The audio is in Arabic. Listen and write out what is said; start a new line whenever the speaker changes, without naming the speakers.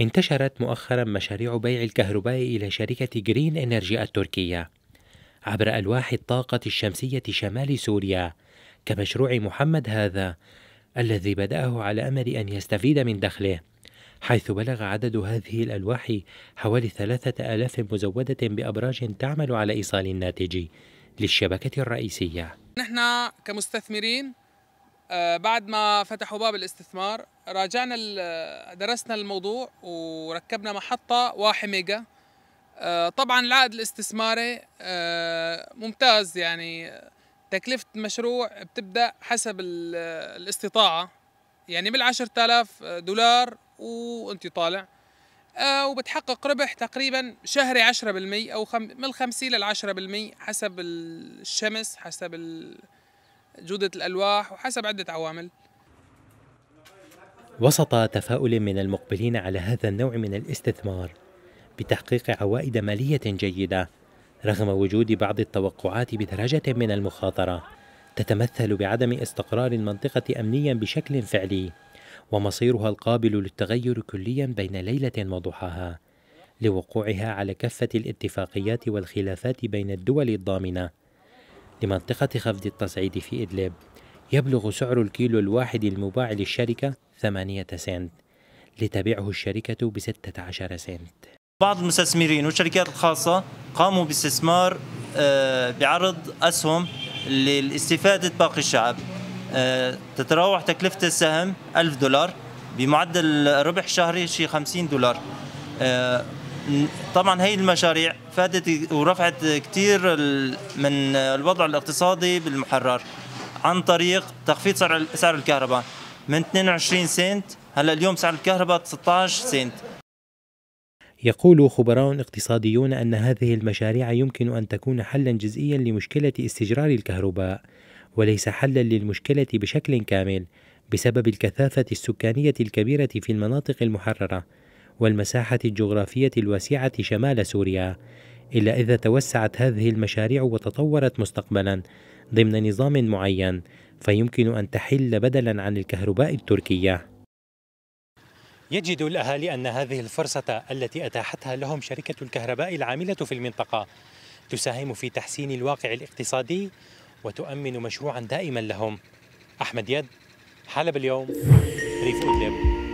انتشرت مؤخرا مشاريع بيع الكهرباء إلى شركة جرين إنرجي التركية عبر ألواح الطاقة الشمسية شمال سوريا كمشروع محمد هذا الذي بدأه على أمل أن يستفيد من دخله حيث بلغ عدد هذه الألواح حوالي ثلاثة آلاف مزودة بأبراج تعمل على إيصال الناتج للشبكة الرئيسية
نحن كمستثمرين آه، بعد ما فتحوا باب الاستثمار راجعنا آه، درسنا الموضوع وركبنا محطة واحد ميجا آه، طبعا العائد الاستثماري ممتاز يعني تكلفة المشروع بتبدأ حسب الاستطاعة يعني بالعشرة آلاف دولار وانت طالع وبتحقق ربح تقريبا شهري عشرة بالمية أو من الخمسين للعشرة بالمية حسب الشمس حسب ال... جودة الألواح وحسب عدة عوامل
وسط تفاؤل من المقبلين على هذا النوع من الاستثمار بتحقيق عوائد مالية جيدة رغم وجود بعض التوقعات بدرجة من المخاطرة تتمثل بعدم استقرار المنطقة أمنيا بشكل فعلي ومصيرها القابل للتغير كليا بين ليلة وضحاها لوقوعها على كفة الاتفاقيات والخلافات بين الدول الضامنة لمنطقة خفض التصعيد في إدلب يبلغ سعر الكيلو الواحد المباع للشركة 8 سنت لتبيعه الشركة ب 16 سنت
بعض المستثمرين والشركات الخاصة قاموا باستثمار آه، بعرض أسهم للاستفادة باقي الشعب آه، تتراوح تكلفة السهم 1000 دولار بمعدل ربح شهري شي 50 دولار آه، طبعا هي المشاريع فادت ورفعت كثير من الوضع الاقتصادي بالمحرر عن طريق تخفيض سعر سعر الكهرباء من 22 سنت هلا اليوم سعر الكهرباء 16 سنت
يقول خبراء اقتصاديون أن هذه المشاريع يمكن أن تكون حلا جزئيا لمشكلة استجرار الكهرباء وليس حلا للمشكلة بشكل كامل بسبب الكثافة السكانية الكبيرة في المناطق المحررة والمساحة الجغرافية الواسعة شمال سوريا، إلا إذا توسعت هذه المشاريع وتطورت مستقبلا ضمن نظام معين، فيمكن أن تحل بدلا عن الكهرباء التركية.
يجد الأهالي أن هذه الفرصة التي أتاحتها لهم شركة الكهرباء العاملة في المنطقة تساهم في تحسين الواقع الاقتصادي وتؤمن مشروعا دائما لهم. أحمد يد، حلب اليوم، ريف إدلب.